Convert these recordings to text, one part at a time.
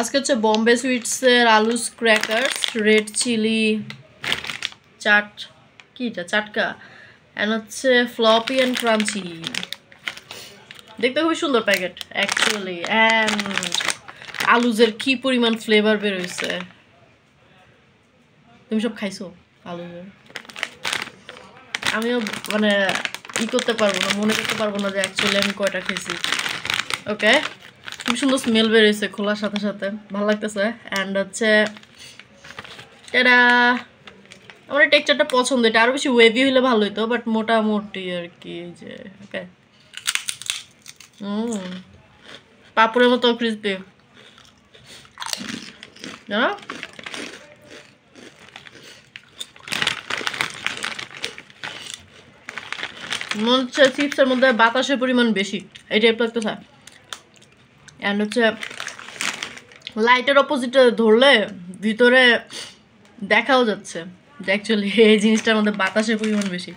আজকে হচ্ছে বম্বে সুইটসের আলু ক্র্যাকার্স রেড চিলি চাট কি চাটকা অ্যান্ড হচ্ছে ফ্লপি অ্যান্ড ক্রাঞ্চি দেখতে খুবই সুন্দর প্যাকেট অ্যাকচুয়ালি অ্যান্ড আলুজের কি পরিমাণ ফ্লেভার বেরোয়ছে তুমি সব খাইছো আলুজের আমিও মানে ই করতে পারবো না মনে করতে পারবো না যে অ্যাকচুয়ালি আমি কয়টা খেয়েছি ওকে খুব সুন্দর স্মেল বেরিয়েছে খোলার সাথে সাথে ভালো লাগতেছে অ্যান্ড হচ্ছে এটা আমার এই টেক্সচারটা পছন্দ এটা আরও বেশি ওয়েভি হলে ভালো হইতো বাট মোটামুটি আর কি যে ওকে পাপড়ের মতো ক্রিসপি জানো মনে হচ্ছে চিপসের মধ্যে বাতাসের পরিমাণ বেশি এই টাইপ লাগতেছে এন্ড হচ্ছে লাইটের অপোজিটে ধরলে ভিতরে দেখাও যাচ্ছে যে অ্যাকচুয়ালি এই জিনিসটার মধ্যে বাতাসের পরিমাণ বেশি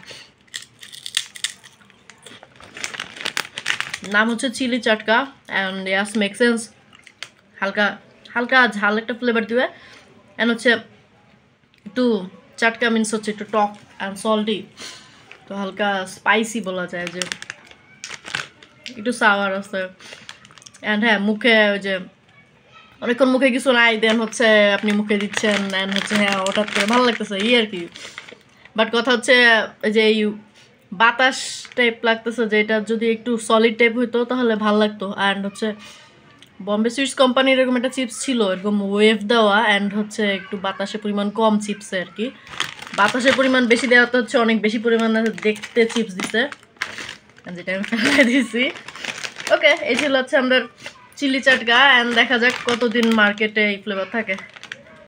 নাম হচ্ছে চিলি চাটকা অ্যান্ড ইয়াস মেক সেন্স হালকা হালকা ঝাল একটা ফ্লেভার দিবে অ্যান্ড হচ্ছে একটু চাটকা মিনস হচ্ছে একটু টক অ্যান্ড সল্টি তো হালকা স্পাইসি বলা যায় যে একটু সাওয়ার আছে অ্যান্ড হ্যাঁ মুখে ওই যে অনেকক্ষণ মুখে কিছু নাই দেন হচ্ছে আপনি মুখে দিচ্ছেন অ্যান্ড হচ্ছে হ্যাঁ হঠাৎ করে ভালো লাগতেছে ই আর কি বাট কথা হচ্ছে যে এই বাতাস টাইপ লাগতেছে যে এটা যদি একটু সলিড টাইপ হইতো তাহলে ভাল লাগতো অ্যান্ড হচ্ছে বম্বে সুইটস কোম্পানির এরকম একটা চিপস ছিল এরকম ওয়েভ দেওয়া অ্যান্ড হচ্ছে একটু বাতাসের পরিমাণ কম চিপসে আর কি বাতাসের পরিমাণ বেশি দেওয়া তো হচ্ছে অনেক বেশি পরিমাণে দেখতে চিপস দিতে যেটা আমি ফেলে দিয়েছি ওকে এই ছিল হচ্ছে আমাদের চিলি চাটগা অ্যান্ড দেখা যাক কতদিন মার্কেটে এই ফ্লেভার থাকে